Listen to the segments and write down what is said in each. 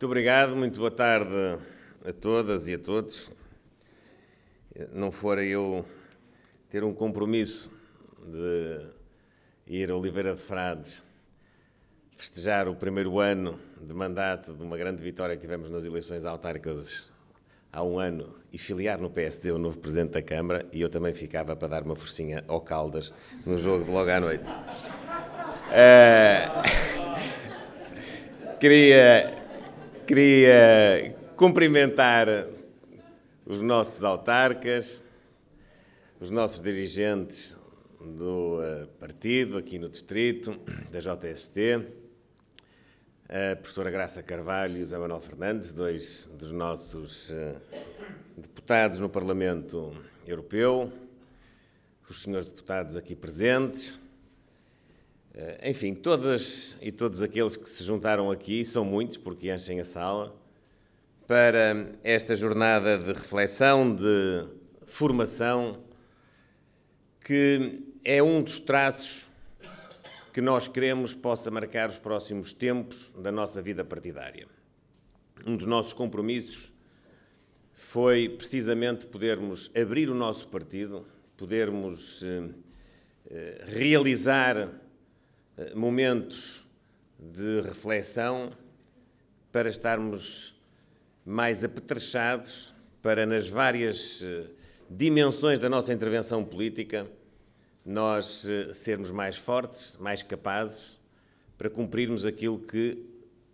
Muito obrigado, muito boa tarde a todas e a todos. Não fora eu ter um compromisso de ir a Oliveira de Frades festejar o primeiro ano de mandato de uma grande vitória que tivemos nas eleições autárquicas há um ano e filiar no PSD o novo Presidente da Câmara e eu também ficava para dar uma forcinha ao Caldas no jogo de logo à noite. Uh, queria Queria cumprimentar os nossos autarcas, os nossos dirigentes do eh, partido aqui no Distrito, da JST, eh, a professora Graça Carvalho e o Zé Manuel Fernandes, dois dos nossos eh, deputados no Parlamento Europeu, os senhores deputados aqui presentes eh, enfim, todas e todos aqueles que se juntaram aqui, são muitos porque enchem a sala, para esta jornada de reflexão, de formação, que é um dos traços que nós queremos possa marcar os próximos tempos da nossa vida partidária. Um dos nossos compromissos foi precisamente podermos abrir o nosso partido, podermos eh, eh realizar eh, momentos de reflexão para estarmos mais apetrechados para, nas várias eh, dimensões da nossa intervenção política, nós eh, sermos mais fortes, mais capazes para cumprirmos aquilo que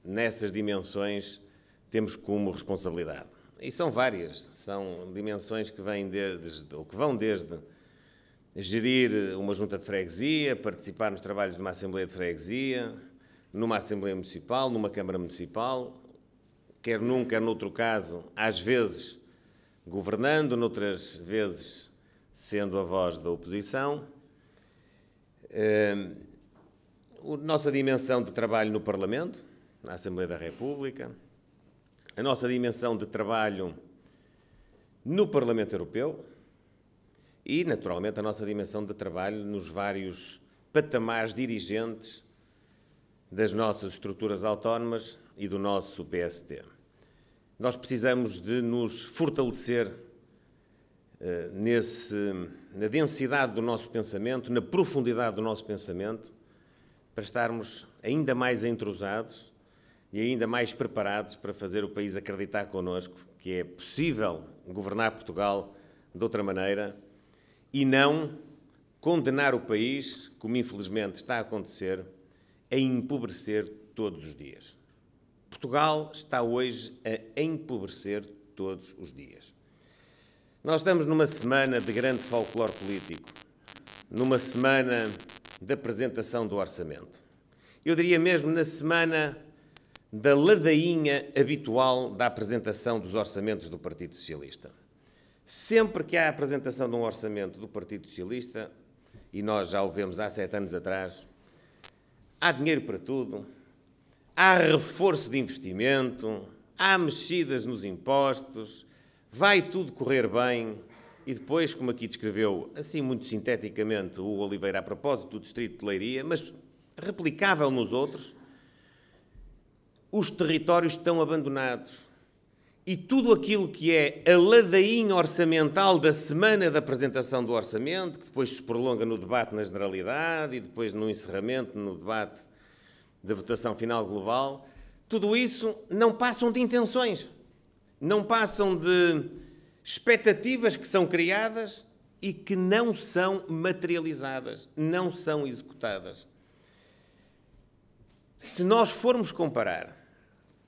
nessas dimensões temos como responsabilidade. E são várias, são dimensões que vêm desde, ou que vão desde gerir uma junta de freguesia, participar nos trabalhos de uma Assembleia de Freguesia, numa Assembleia Municipal, numa Câmara Municipal, quer num, quer noutro caso, às vezes governando, noutras vezes sendo a voz da oposição. A hum, nossa dimensão de trabalho no Parlamento, na Assembleia da República, a nossa dimensão de trabalho no Parlamento Europeu, e, naturalmente, a nossa dimensão de trabalho nos vários patamares dirigentes das nossas estruturas autónomas e do nosso PST. Nós precisamos de nos fortalecer eh, nesse, na densidade do nosso pensamento, na profundidade do nosso pensamento, para estarmos ainda mais entrosados e ainda mais preparados para fazer o país acreditar connosco que é possível governar Portugal de outra maneira e não condenar o país, como infelizmente está a acontecer, a empobrecer todos os dias. Portugal está hoje a empobrecer todos os dias. Nós estamos numa semana de grande folclore político, numa semana da apresentação do orçamento. Eu diria mesmo na semana da ladainha habitual da apresentação dos orçamentos do Partido Socialista. Sempre que há a apresentação de um orçamento do Partido Socialista, e nós já o vemos há sete anos atrás, há dinheiro para tudo, há reforço de investimento, há mexidas nos impostos, vai tudo correr bem. E depois, como aqui descreveu, assim muito sinteticamente, o Oliveira a propósito do Distrito de Leiria, mas replicável nos outros, os territórios estão abandonados e tudo aquilo que é a ladainha orçamental da semana da apresentação do orçamento, que depois se prolonga no debate na generalidade e depois no encerramento, no debate da votação final global, tudo isso não passam de intenções, não passam de expectativas que são criadas e que não são materializadas, não são executadas. Se nós formos comparar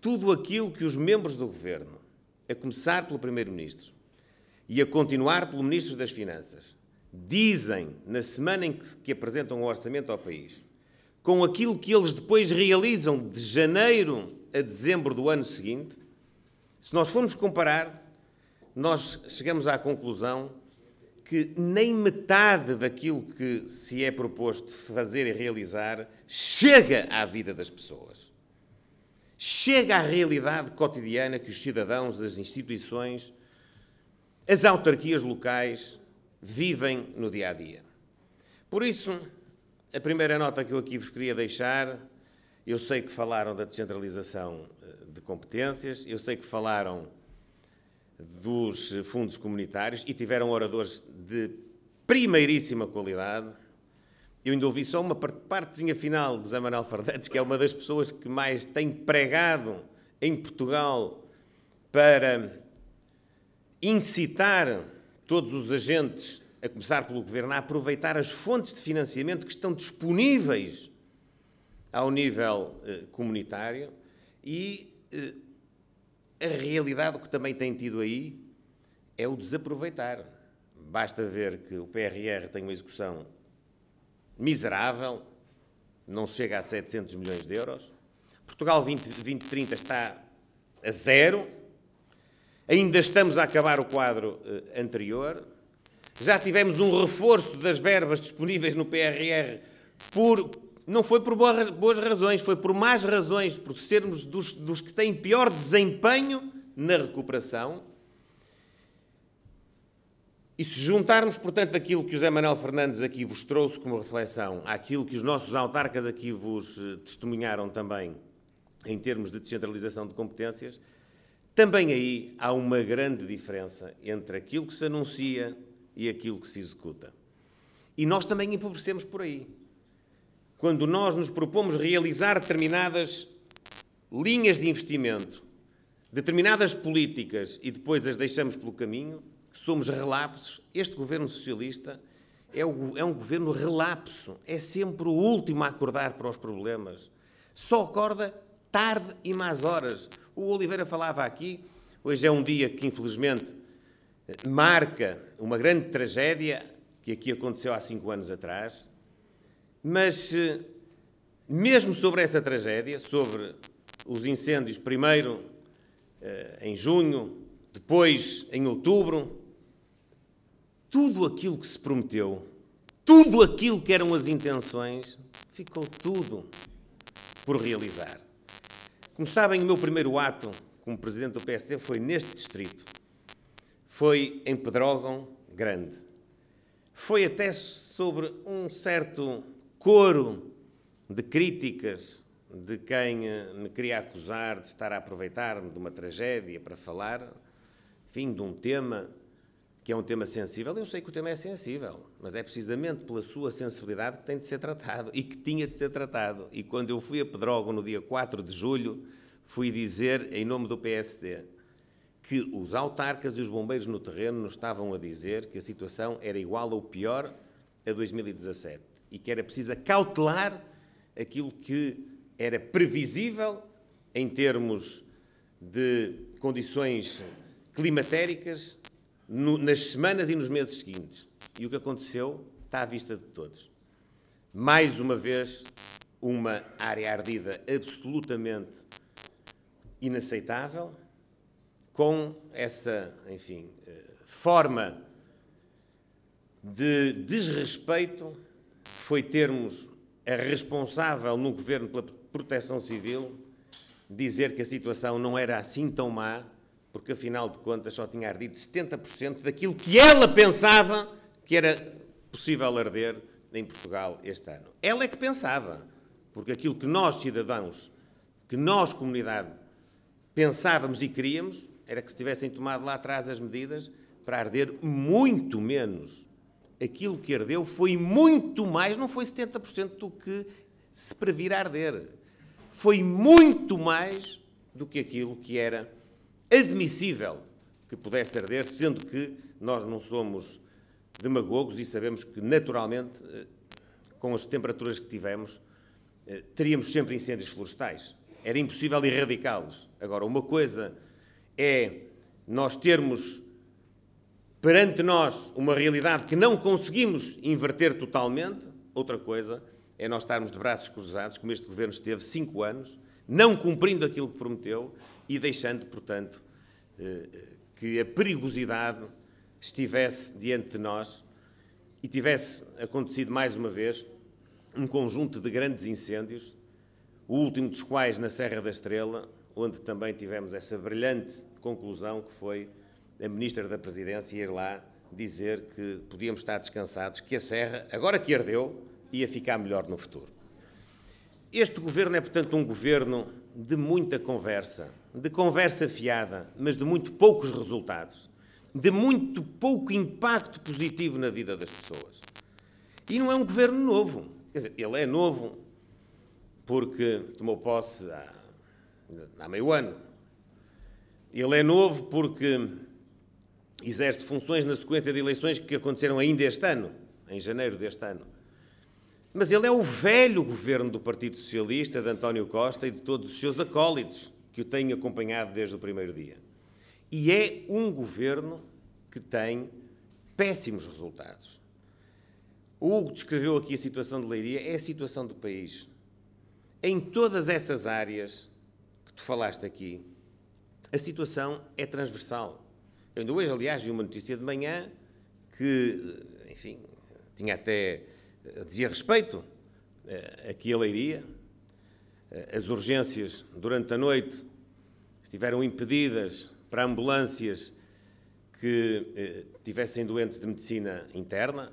tudo aquilo que os membros do governo a começar pelo Primeiro-Ministro e a continuar pelo Ministro das Finanças, dizem, na semana em que, apresentam o orçamento ao país, com aquilo que eles depois realizam de janeiro a dezembro do ano seguinte, se nós formos comparar, nós chegamos à conclusão que nem metade daquilo que se é proposto fazer e realizar chega à vida das pessoas chega à realidade cotidiana que os cidadãos, as instituições, as autarquias locais vivem no dia a dia. Por isso, a primeira nota que eu aqui vos queria deixar, eu sei que falaram da descentralização eh, de competências, eu sei que falaram dos fundos comunitários e tiveram oradores de primeiríssima qualidade. Eu ainda ouvi só uma partezinha final de Zé Manuel Fernandes, que é uma das pessoas que mais tem pregado em Portugal para incitar todos os agentes, a começar pelo governo, a aproveitar as fontes de financiamento que estão disponíveis ao nível eh, comunitário e eh, a realidade que também tem tido aí é o desaproveitar. Basta ver que o PRR tem uma execução miserável, não chega a 700 milhões de euros. Portugal 2030 está a zero. Ainda estamos a acabar o quadro eh, anterior. Já tivemos um reforço das verbas disponíveis no PRR por não foi por boas razões, foi por más razões, por sermos dos, dos que têm pior desempenho na recuperação. E se juntarmos, portanto, aquilo que o José Manuel Fernandes aqui vos trouxe como reflexão, aquilo que os nossos autarcas aqui vos eh, testemunharam também em termos de descentralização de competências, também aí há uma grande diferença entre aquilo que se anuncia e aquilo que se executa. E nós também empobrecemos por aí. Quando nós nos propomos realizar determinadas linhas de investimento, determinadas políticas e depois as deixamos pelo caminho, somos relapsos. Este governo socialista é, o, é um governo relapso, é sempre o último a acordar para os problemas. Só acorda tarde e más horas. O Oliveira falava aqui, hoje é um dia que infelizmente marca uma grande tragédia que aqui aconteceu há cinco anos atrás, mas eh, mesmo sobre essa tragédia, sobre os incêndios, primeiro eh, em junho, depois em outubro, tudo aquilo que se prometeu, tudo aquilo que eram as intenções, ficou tudo por realizar. Como sabem, o meu primeiro ato como presidente do PSD foi neste distrito. Foi em Pedrógão Grande. Foi até sobre um certo coro de críticas de quem eh, me queria acusar de estar a aproveitar-me de uma tragédia para falar, enfim, de um tema que é um tema sensível, eu sei que o tema é sensível, mas é precisamente pela sua sensibilidade que tem de ser tratado e que tinha de ser tratado. E quando eu fui a Pedrógão no dia 4 de julho, fui dizer, em nome do PSD, que os autarcas e os bombeiros no terreno nos estavam a dizer que a situação era igual ou pior a 2017 e que era preciso cautelar aquilo que era previsível em termos de condições climatéricas no, nas semanas e nos meses seguintes. E o que aconteceu está à vista de todos. Mais uma vez, uma área ardida absolutamente inaceitável, com essa, enfim, eh, forma de desrespeito foi termos a responsável no governo pela proteção civil dizer que a situação não era assim tão má porque afinal de contas só tinha ardido 70% daquilo que ela pensava que era possível arder em Portugal este ano. Ela é que pensava, porque aquilo que nós, cidadãos, que nós, comunidade, pensávamos e queríamos era que se tivessem tomado lá atrás as medidas para arder muito menos. Aquilo que ardeu foi muito mais, não foi 70% do que se previra arder. Foi muito mais do que aquilo que era admissível que pudesse arder, sendo que nós não somos demagogos e sabemos que, naturalmente, eh, com as temperaturas que tivemos, eh, teríamos sempre incêndios florestais. Era impossível erradicá-los. Agora, uma coisa é nós termos perante nós uma realidade que não conseguimos inverter totalmente, outra coisa é nós estarmos de braços cruzados, como este governo esteve cinco anos, não cumprindo aquilo que prometeu, e deixando, portanto, eh, eh, que a perigosidade estivesse diante de nós e tivesse acontecido mais uma vez um conjunto de grandes incêndios, o último dos quais na Serra da Estrela, onde também tivemos essa brilhante conclusão que foi a Ministra da Presidência ir lá dizer que podíamos estar descansados, que a Serra, agora que ardeu, ia ficar melhor no futuro. Este governo é, portanto, um governo de muita conversa, de conversa fiada, mas de muito poucos resultados, de muito pouco impacto positivo na vida das pessoas. E não é um governo novo. Quer dizer, ele é novo porque tomou posse há, há meio ano. Ele é novo porque exerce funções na sequência de eleições que aconteceram ainda este ano, em janeiro deste ano. Mas ele é o velho governo do Partido Socialista, de António Costa e de todos os seus acólitos que o tenho acompanhado desde o primeiro dia. E é um governo que tem péssimos resultados. O Hugo descreveu aqui a situação de Leiria, é a situação do país. Em todas essas áreas que tu falaste aqui, a situação é transversal. Eu ainda hoje, aliás, vi uma notícia de manhã que, enfim, tinha até, eh, dizia respeito eh, aqui a Leiria, eh, as urgências durante a noite estiveram impedidas para ambulâncias que eh, tivessem doentes de medicina interna,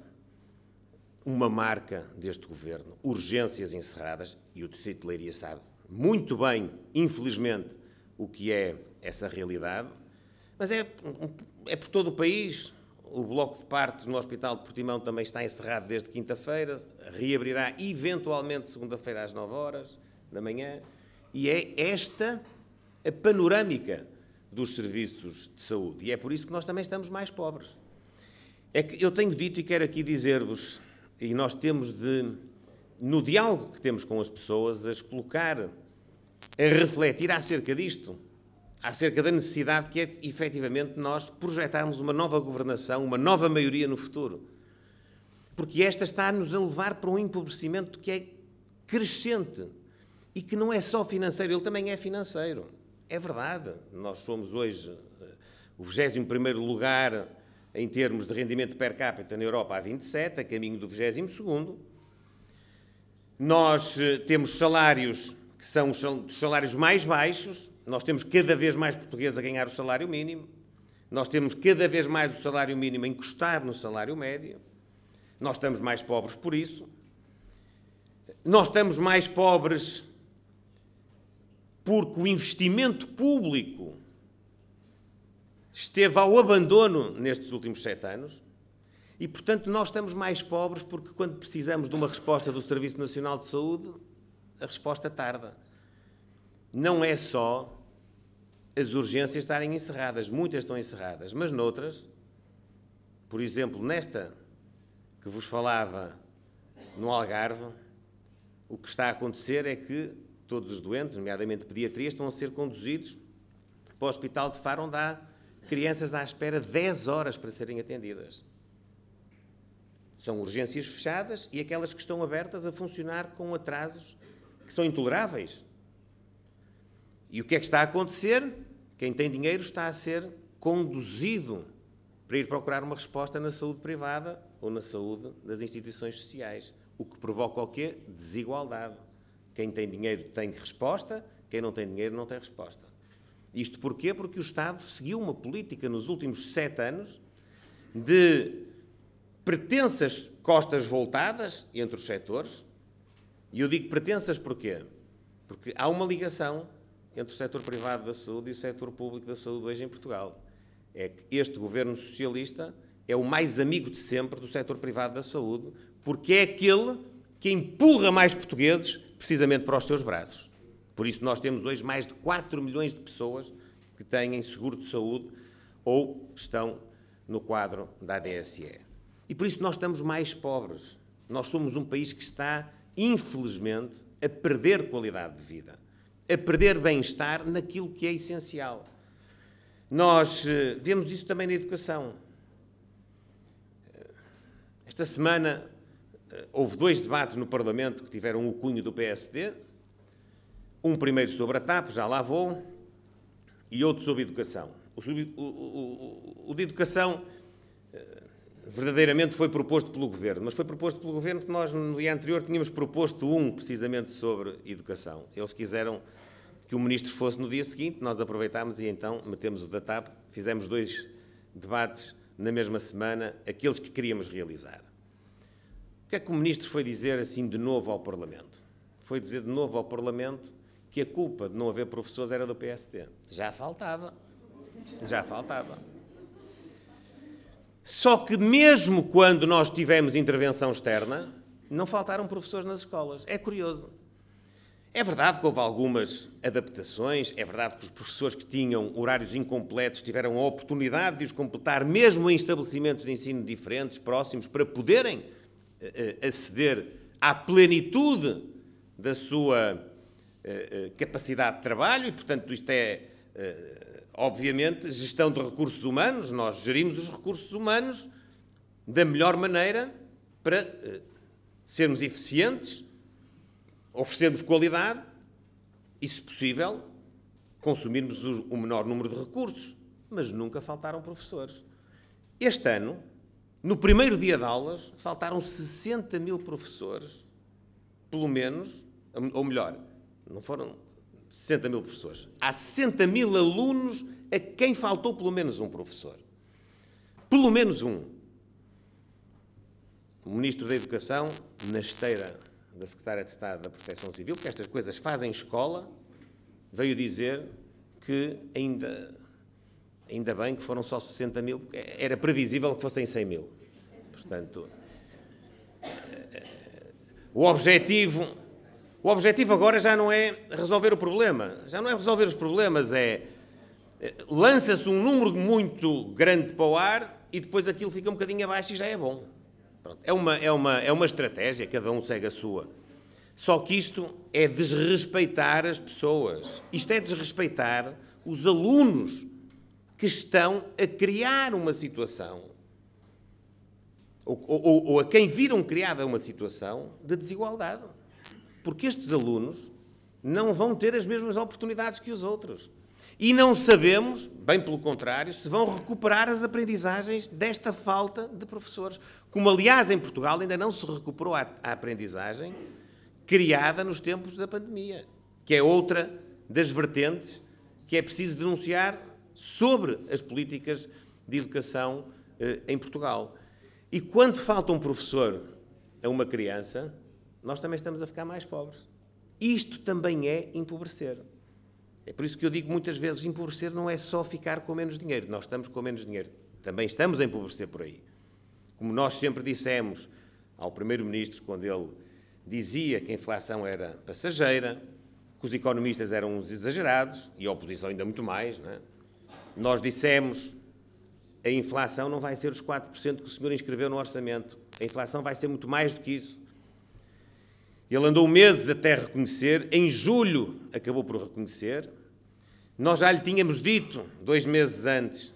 uma marca deste governo, urgências encerradas, e o Distrito de Leiria sabe muito bem, infelizmente, o que é essa realidade, mas é, é por todo o país. O bloco de partos no Hospital de Portimão também está encerrado desde quinta-feira, reabrirá eventualmente segunda-feira às 9 horas da manhã, e é esta a panorâmica dos serviços de saúde. E é por isso que nós também estamos mais pobres. É que eu tenho dito e quero aqui dizer-vos, e nós temos de, no diálogo que temos com as pessoas, as colocar, a refletir acerca disto, acerca da necessidade que é efetivamente nós projetarmos uma nova governação, uma nova maioria no futuro. Porque esta está-nos a levar para um empobrecimento que é crescente e que não é só financeiro, ele também é financeiro. É verdade, nós somos hoje eh, o 21 lugar em termos de rendimento per capita na Europa há 27, a caminho do 22 Nós eh, temos salários que são os salários mais baixos, nós temos cada vez mais portugueses a ganhar o salário mínimo, nós temos cada vez mais o salário mínimo a encostar no salário médio, nós estamos mais pobres por isso, nós estamos mais pobres porque o investimento público esteve ao abandono nestes últimos sete anos e, portanto, nós estamos mais pobres porque, quando precisamos de uma resposta do Serviço Nacional de Saúde, a resposta tarda. Não é só as urgências estarem encerradas, muitas estão encerradas, mas noutras, por exemplo, nesta que vos falava no Algarve, o que está a acontecer é que todos os doentes, nomeadamente pediatria, estão a ser conduzidos para o Hospital de Faro, onde há crianças à espera 10 horas para serem atendidas. São urgências fechadas e aquelas que estão abertas a funcionar com atrasos que são intoleráveis. E o que é que está a acontecer? Quem tem dinheiro está a ser conduzido para ir procurar uma resposta na saúde privada ou na saúde das instituições sociais, o que provoca o quê? Desigualdade. Quem tem dinheiro tem resposta, quem não tem dinheiro não tem resposta. Isto porquê? Porque o Estado seguiu uma política nos últimos sete anos de pretensas costas voltadas entre os setores. E eu digo pretensas porquê? Porque há uma ligação entre o setor privado da saúde e o setor público da saúde hoje em Portugal. É que este governo socialista é o mais amigo de sempre do setor privado da saúde, porque é aquele que empurra mais portugueses precisamente para os seus braços. Por isso, nós temos hoje mais de 4 milhões de pessoas que têm seguro de saúde ou estão no quadro da ADSE. E por isso, nós estamos mais pobres. Nós somos um país que está, infelizmente, a perder qualidade de vida, a perder bem-estar naquilo que é essencial. Nós eh, vemos isso também na educação. Eh, esta semana eh, houve dois debates no Parlamento que tiveram o cunho do PSD, um primeiro sobre a TAP, já lá vou, e outro sobre educação. O, o, o, o de educação eh, verdadeiramente foi proposto pelo Governo, mas foi proposto pelo Governo que nós no dia anterior tínhamos proposto um precisamente sobre educação. Eles quiseram que o Ministro fosse no dia seguinte, nós aproveitámos e então metemos o da TAP, fizemos dois debates na mesma semana, aqueles que queríamos realizar que é que o ministro foi dizer assim de novo ao Parlamento? Foi dizer de novo ao Parlamento que a culpa de não haver professores era do PST. Já faltava. Já faltava. Só que mesmo quando nós tivemos intervenção externa, não faltaram professores nas escolas. É curioso. É verdade que houve algumas adaptações, é verdade que os professores que tinham horários incompletos tiveram a oportunidade de os completar, mesmo em estabelecimentos de ensino diferentes, próximos, para poderem aceder à plenitude da sua eh, eh, capacidade de trabalho, e, portanto, isto é, eh, obviamente, gestão de recursos humanos. Nós gerimos os recursos humanos da melhor maneira para sermos eficientes, oferecermos qualidade e, se possível, consumirmos o menor número de recursos. Mas nunca faltaram professores. Este ano, no primeiro dia de aulas, faltaram 60 mil professores, pelo menos, ou melhor, não foram 60 mil professores. Há 60 mil alunos a quem faltou pelo menos um professor. Pelo menos um. O Ministro da Educação, na esteira da Secretária de Estado da Proteção Civil, que estas coisas fazem escola, veio dizer que ainda, ainda bem que foram só 60 mil, porque era previsível que fossem 100 mil. Portanto, eh, o objetivo, o objetivo agora já não é resolver o problema, já não é resolver os problemas, é eh, lança-se um número muito grande para o ar e depois aquilo fica um bocadinho abaixo e já é bom. É, uma, é, uma, é uma estratégia, cada um segue a sua. Só que isto é desrespeitar as pessoas. Isto é desrespeitar os alunos que estão a criar uma situação ou, ou, ou a quem viram criada uma situação de desigualdade. Porque estes alunos não vão ter as mesmas oportunidades que os outros. E não sabemos, bem pelo contrário, se vão recuperar as aprendizagens desta falta de professores. Como, aliás, em Portugal ainda não se recuperou a, a aprendizagem criada nos tempos da pandemia, que é outra das vertentes que é preciso denunciar sobre as políticas de educação eh, em Portugal. E quando falta um professor a uma criança, nós também estamos a ficar mais pobres. Isto também é empobrecer. É por isso que eu digo muitas vezes: empobrecer não é só ficar com menos dinheiro. Nós estamos com menos dinheiro. Também estamos a empobrecer por aí. Como nós sempre dissemos ao Primeiro-Ministro, quando ele dizia que a inflação era passageira, que os economistas eram uns exagerados, e a oposição ainda muito mais, é? nós dissemos a inflação não vai ser os 4% que o senhor inscreveu no orçamento. A inflação vai ser muito mais do que isso. Ele andou meses até reconhecer, em julho acabou por reconhecer. Nós já lhe tínhamos dito, dois meses antes,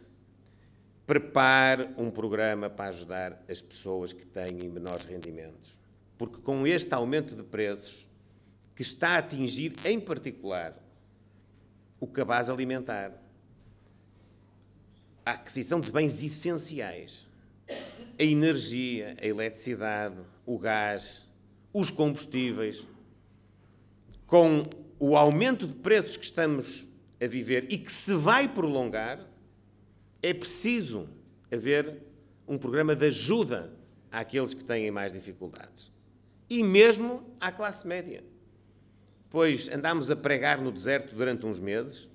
prepare um programa para ajudar as pessoas que têm menores rendimentos. Porque com este aumento de preços, que está a atingir em particular o cabaz alimentar, a aquisição de bens essenciais. A energia, a eletricidade, o gás, os combustíveis. Com o aumento de preços que estamos a viver e que se vai prolongar, é preciso haver um programa de ajuda àqueles que têm mais dificuldades. E mesmo à classe média. Pois andámos a pregar no deserto durante uns meses,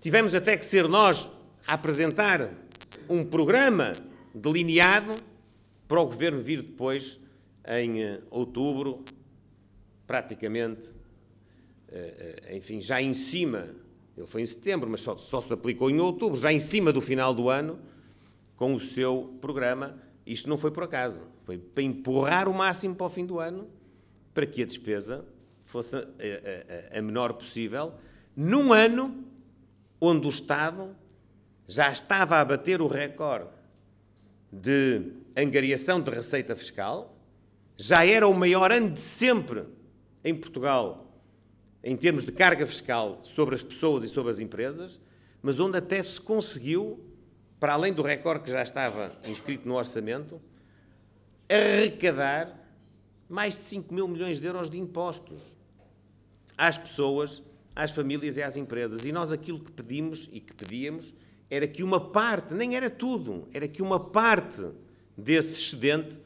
tivemos até que ser nós apresentar um programa delineado para o governo vir depois, em eh, outubro, praticamente, eh, eh, enfim, já em cima, ele foi em setembro, mas só, só se aplicou em outubro, já em cima do final do ano, com o seu programa. Isto não foi por acaso, foi para empurrar o máximo para o fim do ano, para que a despesa fosse a, a, a menor possível, num ano onde o Estado já estava a bater o recorde de angariação de receita fiscal, já era o maior ano de sempre em Portugal em termos de carga fiscal sobre as pessoas e sobre as empresas, mas onde até se conseguiu, para além do recorde que já estava inscrito no orçamento, arrecadar mais de 5 mil milhões de euros de impostos às pessoas, às famílias e às empresas. E nós aquilo que pedimos e que pedíamos era que uma parte, nem era tudo, era que uma parte desse excedente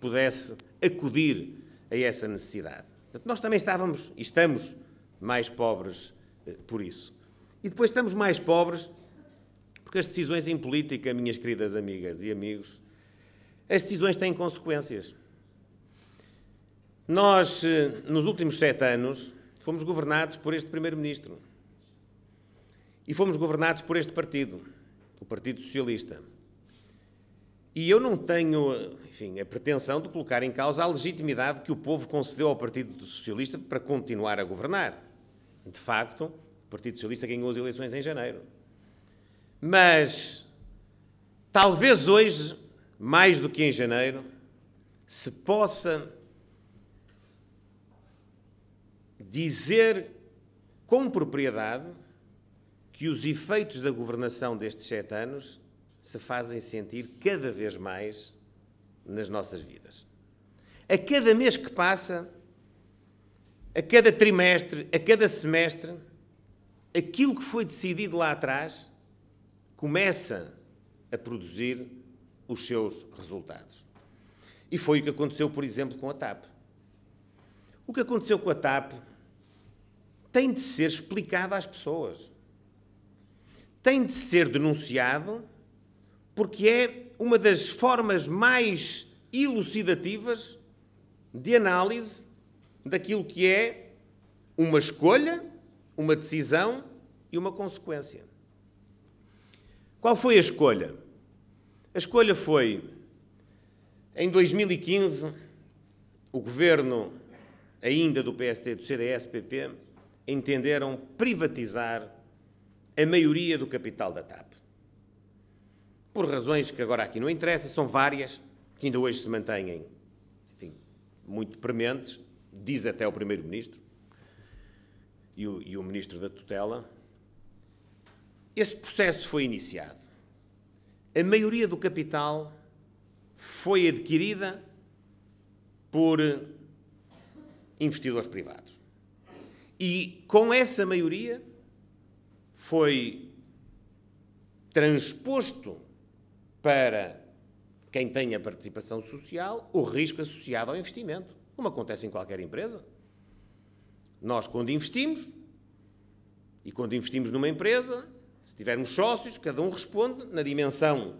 pudesse acudir a essa necessidade. Portanto, nós também estávamos e estamos mais pobres eh, por isso. E depois estamos mais pobres porque as decisões em política, minhas queridas amigas e amigos, as decisões têm consequências. Nós, eh, nos últimos sete anos, fomos governados por este Primeiro-Ministro. E fomos governados por este partido, o Partido Socialista. E eu não tenho, enfim, a pretensão de colocar em causa a legitimidade que o povo concedeu ao Partido Socialista para continuar a governar. De facto, o Partido Socialista ganhou as eleições em janeiro. Mas talvez hoje, mais do que em janeiro, se possa dizer com propriedade que os efeitos da governação destes sete anos se fazem sentir cada vez mais nas nossas vidas. A cada mês que passa, a cada trimestre, a cada semestre, aquilo que foi decidido lá atrás começa a produzir os seus resultados. E foi o que aconteceu, por exemplo, com a TAP. O que aconteceu com a TAP tem de ser explicado às pessoas tem de ser denunciado porque é uma das formas mais elucidativas de análise daquilo que é uma escolha, uma decisão e uma consequência. Qual foi a escolha? A escolha foi, em 2015, o governo ainda do PST e do CDS-PP entenderam privatizar a maioria do capital da TAP. Por razões que agora aqui não interessa, são várias, que ainda hoje se mantêm enfim, muito prementes, diz até o Primeiro-Ministro e, e o Ministro da Tutela. Esse processo foi iniciado. A maioria do capital foi adquirida por investidores privados. E com essa maioria foi transposto para quem tem a participação social o risco associado ao investimento, como acontece em qualquer empresa. Nós, quando investimos, e quando investimos numa empresa, se tivermos sócios, cada um responde na dimensão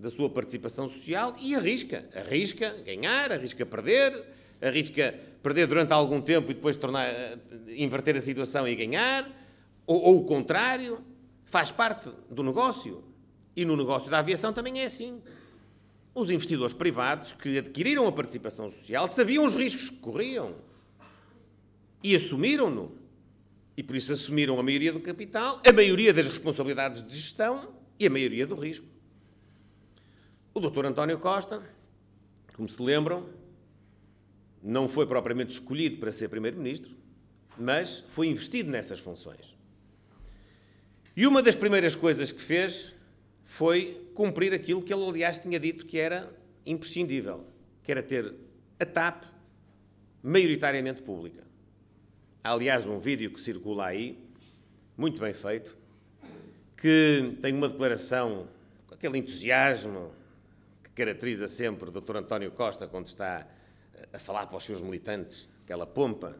da sua participação social e arrisca. Arrisca ganhar, arrisca perder, arrisca perder durante algum tempo e depois tornar, eh, inverter a situação e ganhar ou, ou o contrário, faz parte do negócio. E no negócio da aviação também é assim. Os investidores privados que adquiriram a participação social sabiam os riscos que corriam e assumiram-no. E por isso assumiram a maioria do capital, a maioria das responsabilidades de gestão e a maioria do risco. O doutor António Costa, como se lembram, não foi propriamente escolhido para ser primeiro-ministro, mas foi investido nessas funções. E uma das primeiras coisas que fez foi cumprir aquilo que ele, aliás, tinha dito que era imprescindível, que era ter a TAP maioritariamente pública. Há, aliás, um vídeo que circula aí, muito bem feito, que tem uma declaração com aquele entusiasmo que caracteriza sempre o Dr. António Costa quando está eh, a falar para os seus militantes, aquela pompa,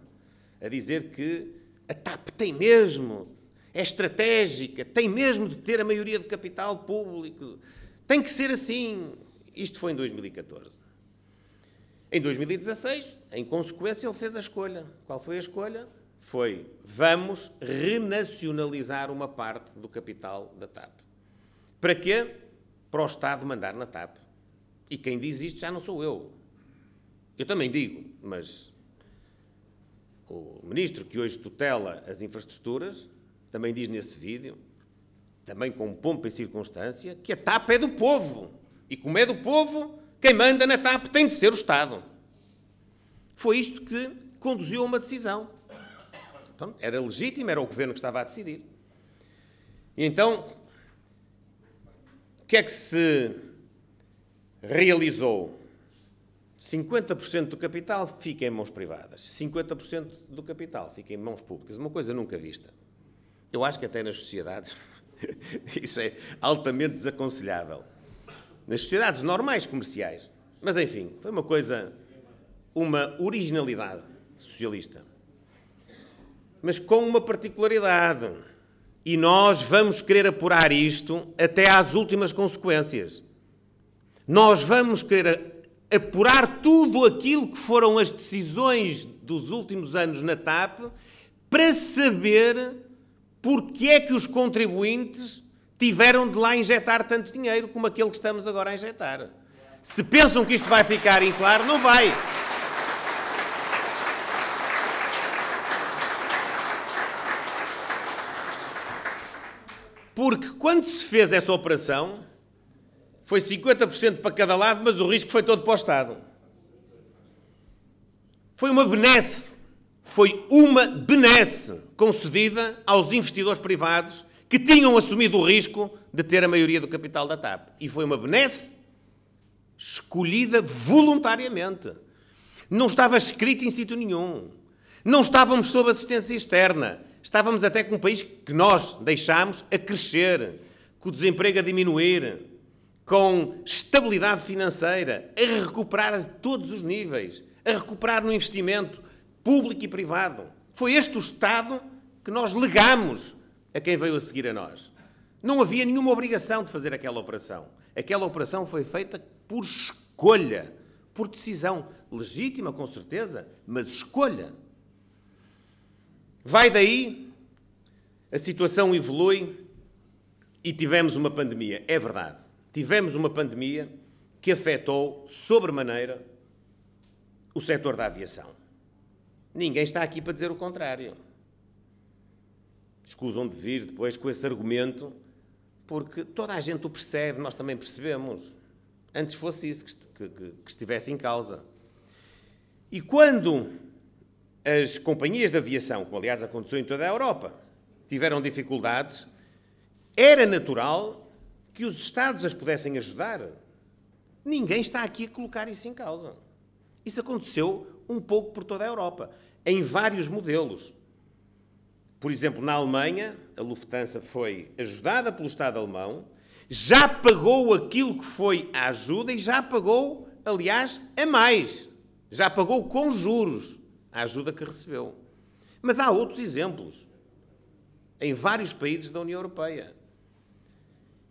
a dizer que a TAP tem mesmo é estratégica, tem mesmo de ter a maioria de capital público, tem que ser assim. Isto foi em 2014. Em 2016, em consequência, ele fez a escolha. Qual foi a escolha? Foi: vamos renacionalizar uma parte do capital da TAP. Para quê? Para o Estado mandar na TAP. E quem diz isto já não sou eu. Eu também digo, mas o ministro que hoje tutela as infraestruturas também diz nesse vídeo, também com pompa e circunstância, que a TAP é do povo. E como é do povo, quem manda na TAP tem de ser o Estado. Foi isto que conduziu a uma decisão. Então, era legítimo, era o governo que estava a decidir. E então, o que é que se realizou? 50% do capital fica em mãos privadas, 50% do capital fica em mãos públicas. Uma coisa nunca vista. Eu acho que até nas sociedades isso é altamente desaconselhável. Nas sociedades normais comerciais. Mas enfim, foi uma coisa, uma originalidade socialista. Mas com uma particularidade. E nós vamos querer apurar isto até às últimas consequências. Nós vamos querer apurar tudo aquilo que foram as decisões dos últimos anos na TAP para saber porque é que os contribuintes tiveram de lá injetar tanto dinheiro como aquele que estamos agora a injetar. Se pensam que isto vai ficar em claro, não vai. Porque quando se fez essa operação, foi 50% para cada lado, mas o risco foi todo para o Estado. Foi uma benesse foi uma benesse concedida aos investidores privados que tinham assumido o risco de ter a maioria do capital da TAP. E foi uma benesse escolhida voluntariamente. Não estava escrito em sítio nenhum. Não estávamos sob assistência externa. Estávamos até com um país que nós deixámos a crescer, com o desemprego a diminuir, com estabilidade financeira, a recuperar a todos os níveis, a recuperar no investimento, público e privado. Foi este o Estado que nós legamos a quem veio a seguir a nós. Não havia nenhuma obrigação de fazer aquela operação. Aquela operação foi feita por escolha, por decisão legítima, com certeza, mas escolha. Vai daí, a situação evolui e tivemos uma pandemia. É verdade. Tivemos uma pandemia que afetou sobremaneira o setor da aviação. Ninguém está aqui para dizer o contrário. Escusam de vir depois com esse argumento, porque toda a gente o percebe, nós também percebemos. Antes fosse isso que, que, que estivesse em causa. E quando as companhias de aviação, como aliás aconteceu em toda a Europa, tiveram dificuldades, era natural que os Estados as pudessem ajudar. Ninguém está aqui a colocar isso em causa. Isso aconteceu um pouco por toda a Europa em vários modelos. Por exemplo, na Alemanha, a Lufthansa foi ajudada pelo Estado alemão, já pagou aquilo que foi a ajuda e já pagou, aliás, a mais. Já pagou com juros a ajuda que recebeu. Mas há outros exemplos em vários países da União Europeia.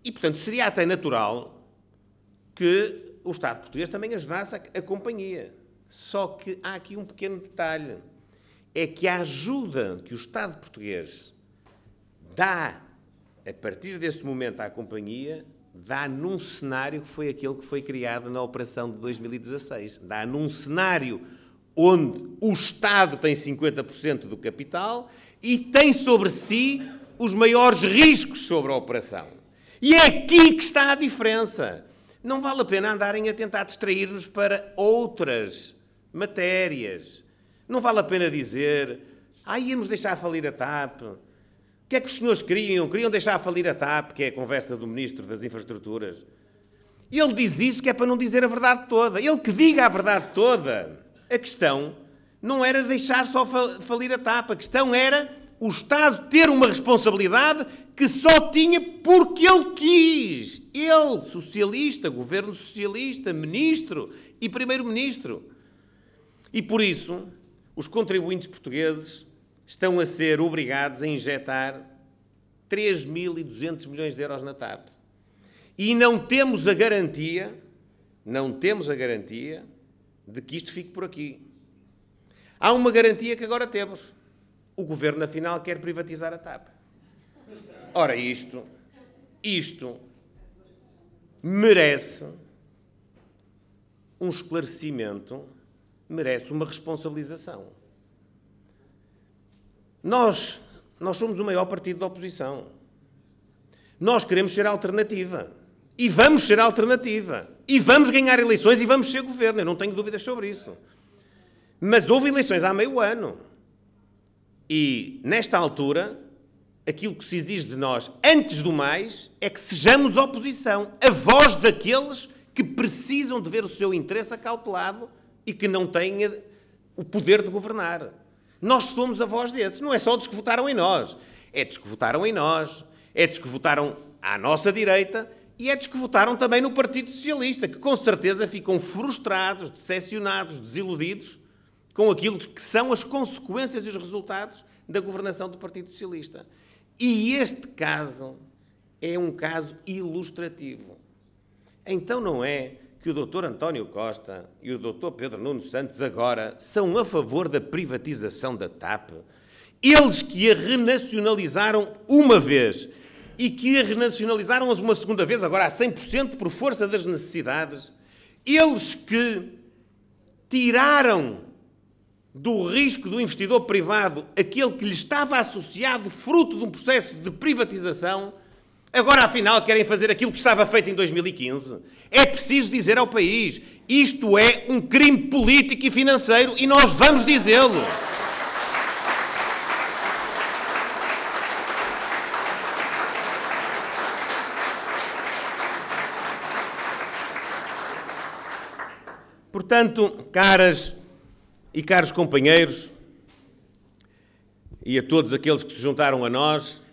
E, portanto, seria até natural que o Estado português também ajudasse a companhia. Só que há aqui um pequeno detalhe é que a ajuda que o Estado português dá a partir deste momento à companhia dá num cenário que foi aquele que foi criado na operação de 2016. Dá num cenário onde o Estado tem 50% do capital e tem sobre si os maiores riscos sobre a operação. E é aqui que está a diferença. Não vale a pena andarem a tentar distrair-nos para outras matérias não vale a pena dizer, ah, íamos deixar falir a TAP. O que é que os senhores queriam? Queriam deixar falir a TAP, que é a conversa do Ministro das Infraestruturas. Ele diz isso que é para não dizer a verdade toda. Ele que diga a verdade toda. A questão não era deixar só falir a TAP. A questão era o Estado ter uma responsabilidade que só tinha porque ele quis. Ele, socialista, governo socialista, ministro e primeiro-ministro. E por isso, os contribuintes portugueses estão a ser obrigados a injetar 3.200 milhões de euros na TAP. E não temos a garantia, não temos a garantia de que isto fique por aqui. Há uma garantia que agora temos. O governo, afinal, quer privatizar a TAP. Ora, isto, isto merece um esclarecimento merece uma responsabilização. Nós, nós somos o maior partido da oposição. Nós queremos ser alternativa. E vamos ser alternativa. E vamos ganhar eleições e vamos ser governo. Eu não tenho dúvidas sobre isso. Mas houve eleições há meio ano. E, nesta altura, aquilo que se exige de nós, antes do mais, é que sejamos oposição, a voz daqueles que precisam de ver o seu interesse acautelado e que não tenha o poder de governar. Nós somos a voz desses. Não é só dos que votaram em nós. É dos que votaram em nós, é dos que votaram à nossa direita e é dos que votaram também no Partido Socialista, que com certeza ficam frustrados, decepcionados, desiludidos com aquilo que são as consequências e os resultados da governação do Partido Socialista. E este caso é um caso ilustrativo. Então não é que o Dr. António Costa e o Dr. Pedro Nuno Santos agora são a favor da privatização da TAP. Eles que a renacionalizaram uma vez e que a renacionalizaram uma segunda vez, agora a 100% por força das necessidades. Eles que tiraram do risco do investidor privado aquele que lhe estava associado fruto de um processo de privatização Agora, afinal, querem fazer aquilo que estava feito em 2015. É preciso dizer ao país: isto é um crime político e financeiro e nós vamos dizê-lo. Portanto, caras e caros companheiros, e a todos aqueles que se juntaram a nós,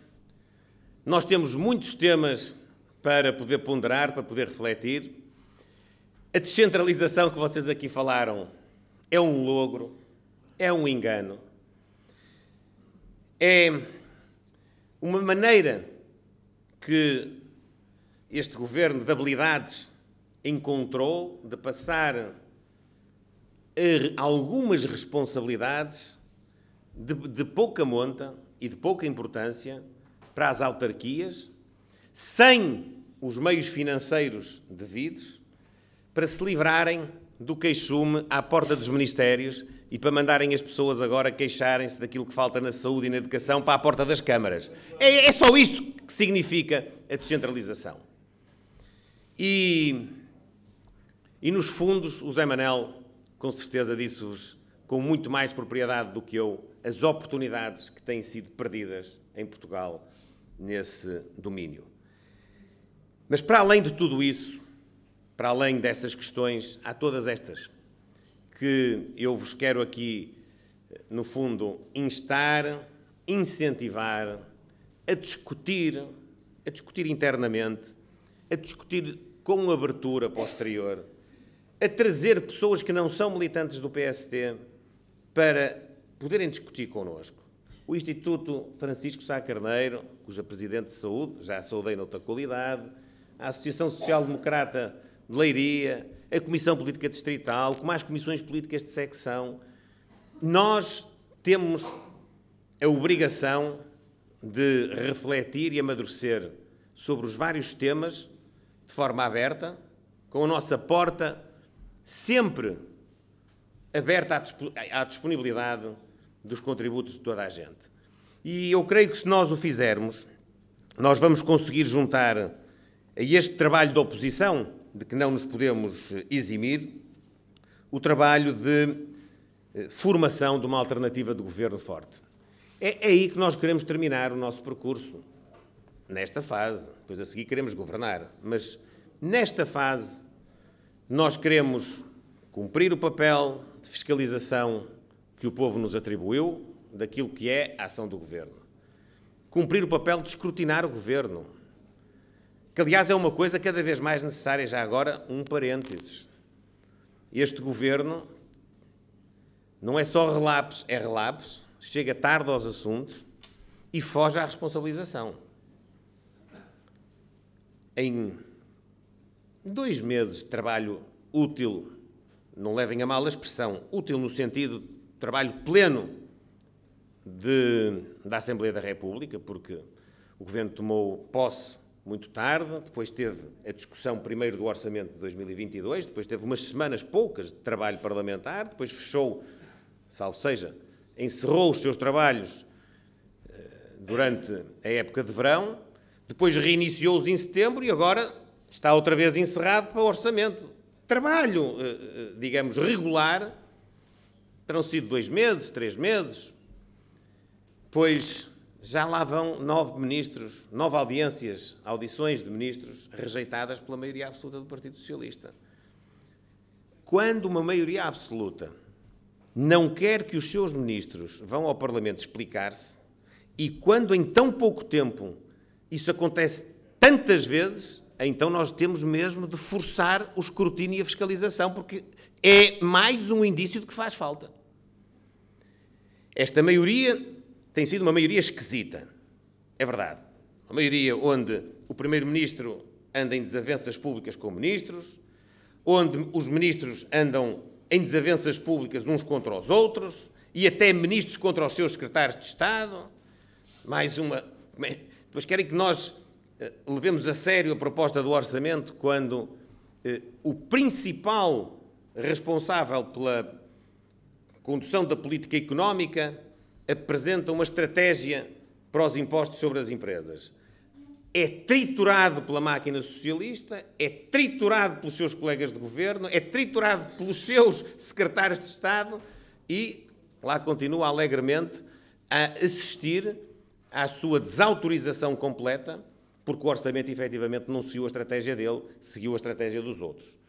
nós temos muitos temas para poder ponderar, para poder refletir. A descentralização que vocês aqui falaram é um logro, é um engano. É uma maneira que este governo de habilidades encontrou de passar eh, algumas responsabilidades de, de pouca monta e de pouca importância para as autarquias, sem os meios financeiros devidos, para se livrarem do queixume à porta dos ministérios e para mandarem as pessoas agora queixarem-se daquilo que falta na saúde e na educação para a porta das câmaras. É, é só isto que significa a descentralização. E, e nos fundos, o Zé Manel, com certeza, disse-vos com muito mais propriedade do que eu as oportunidades que têm sido perdidas em Portugal nesse domínio. Mas para além de tudo isso, para além dessas questões, há todas estas que eu vos quero aqui, no fundo, instar, incentivar, a discutir, a discutir internamente, a discutir com abertura posterior, a trazer pessoas que não são militantes do PST para poderem discutir connosco. O Instituto Francisco Sá Carneiro, cuja Presidente de Saúde, já a saudei noutra qualidade, a Associação Social Democrata de Leiria, a Comissão Política Distrital, como as comissões políticas de secção, nós temos a obrigação de refletir e amadurecer sobre os vários temas de forma aberta, com a nossa porta sempre aberta à disponibilidade dos contributos de toda a gente. E eu creio que se nós o fizermos, nós vamos conseguir juntar a este trabalho de oposição, de que não nos podemos eximir, o trabalho de eh, formação de uma alternativa de governo forte. É, é aí que nós queremos terminar o nosso percurso, nesta fase. pois a seguir queremos governar, mas nesta fase nós queremos cumprir o papel de fiscalização que o povo nos atribuiu daquilo que é a ação do governo. Cumprir o papel de escrutinar o governo, que aliás é uma coisa cada vez mais necessária, já agora, um parênteses. Este governo não é só relapso, é relapso, chega tarde aos assuntos e foge à responsabilização. Em dois meses de trabalho útil, não levem a mal a expressão, útil no sentido trabalho pleno de, da Assembleia da República, porque o Governo tomou posse muito tarde, depois teve a discussão primeiro do Orçamento de 2022, depois teve umas semanas poucas de trabalho parlamentar, depois fechou, salvo seja, encerrou os seus trabalhos eh, durante a época de verão, depois reiniciou-os em setembro e agora está outra vez encerrado para o Orçamento. Trabalho, eh, eh, digamos, regular Terão sido dois meses, três meses, pois já lá vão nove ministros, nove audiências, audições de ministros rejeitadas pela maioria absoluta do Partido Socialista. Quando uma maioria absoluta não quer que os seus ministros vão ao Parlamento explicar-se, e quando em tão pouco tempo isso acontece tantas vezes, então nós temos mesmo de forçar o escrutínio e a fiscalização, porque é mais um indício de que faz falta. Esta maioria tem sido uma maioria esquisita. É verdade. Uma maioria onde o Primeiro-Ministro anda em desavenças públicas com ministros, onde os ministros andam em desavenças públicas uns contra os outros e até ministros contra os seus secretários de Estado. Mais uma. Pois querem que nós eh, levemos a sério a proposta do orçamento quando eh, o principal responsável pela condução da política económica, apresenta uma estratégia para os impostos sobre as empresas. É triturado pela máquina socialista, é triturado pelos seus colegas de governo, é triturado pelos seus secretários de Estado e lá continua alegremente a assistir à sua desautorização completa, porque o orçamento efetivamente não seguiu a estratégia dele, seguiu a estratégia dos outros.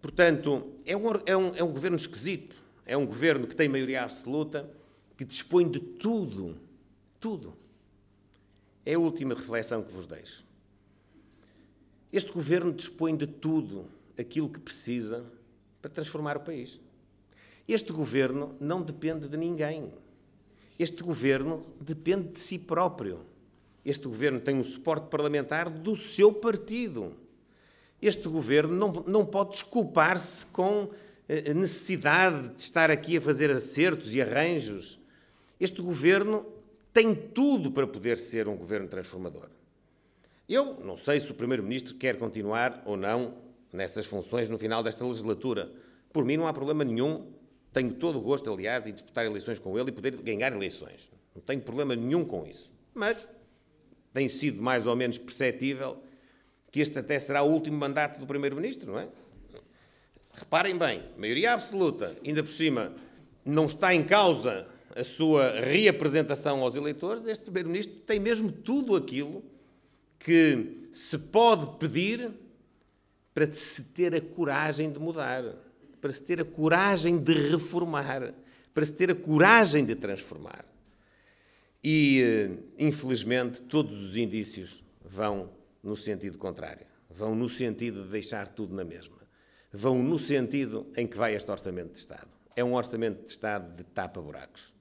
Portanto, é um, é, um, é um governo esquisito, é um governo que tem maioria absoluta, que dispõe de tudo, tudo. É a última reflexão que vos deixo. Este governo dispõe de tudo aquilo que precisa para transformar o país. Este governo não depende de ninguém. Este governo depende de si próprio. Este governo tem um suporte parlamentar do seu partido. Este governo não, não pode desculpar-se com eh, a necessidade de estar aqui a fazer acertos e arranjos. Este governo tem tudo para poder ser um governo transformador. Eu não sei se o Primeiro-Ministro quer continuar ou não nessas funções no final desta legislatura. Por mim, não há problema nenhum. Tenho todo o gosto, aliás, em disputar eleições com ele e poder ganhar eleições. Não tenho problema nenhum com isso. Mas tem sido mais ou menos perceptível que este até será o último mandato do Primeiro-Ministro, não é? Reparem bem, maioria absoluta, ainda por cima, não está em causa a sua reapresentação aos eleitores, este Primeiro-Ministro tem mesmo tudo aquilo que se pode pedir para se ter a coragem de mudar, para se ter a coragem de reformar, para se ter a coragem de transformar. E, eh, infelizmente, todos os indícios vão no sentido contrário. Vão no sentido de deixar tudo na mesma. Vão no sentido em que vai este orçamento de Estado. É um orçamento de Estado de tapa-buracos.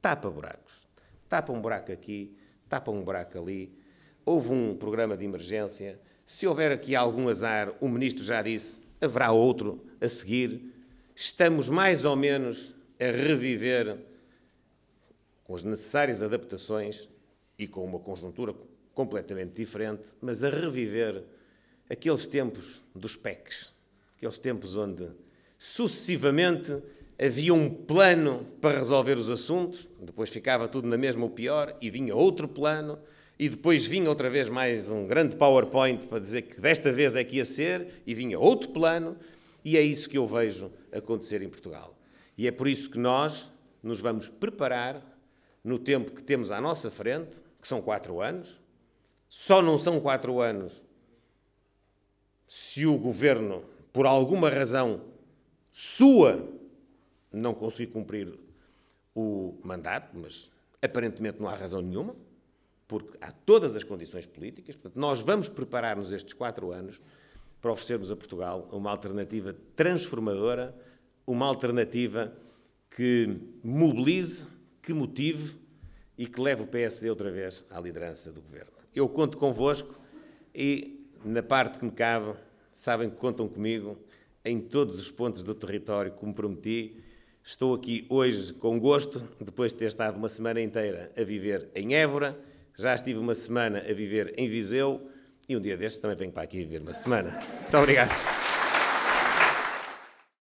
Tapa-buracos. Tapa um buraco aqui, tapa um buraco ali. Houve um programa de emergência. Se houver aqui algum azar, o ministro já disse, haverá outro a seguir. Estamos mais ou menos a reviver com as necessárias adaptações e com uma conjuntura completamente diferente, mas a reviver aqueles tempos dos PECs, aqueles tempos onde sucessivamente havia um plano para resolver os assuntos, depois ficava tudo na mesma ou pior, e vinha outro plano, e depois vinha outra vez mais um grande PowerPoint para dizer que desta vez é que ia ser, e vinha outro plano, e é isso que eu vejo acontecer em Portugal. E é por isso que nós nos vamos preparar no tempo que temos à nossa frente, que são quatro anos, só não são quatro anos se o governo, por alguma razão sua, não conseguir cumprir o mandato, mas aparentemente não há razão nenhuma, porque há todas as condições políticas. Portanto, nós vamos preparar-nos estes quatro anos para oferecermos a Portugal uma alternativa transformadora, uma alternativa que mobilize, que motive e que leve o PSD outra vez à liderança do governo eu conto convosco e, na parte que me cabe, sabem que contam comigo em todos os pontos do território, como prometi. Estou aqui hoje com gosto, depois de ter estado uma semana inteira a viver em Évora, já estive uma semana a viver em Viseu e um dia destes também venho para aqui viver uma semana. Muito obrigado.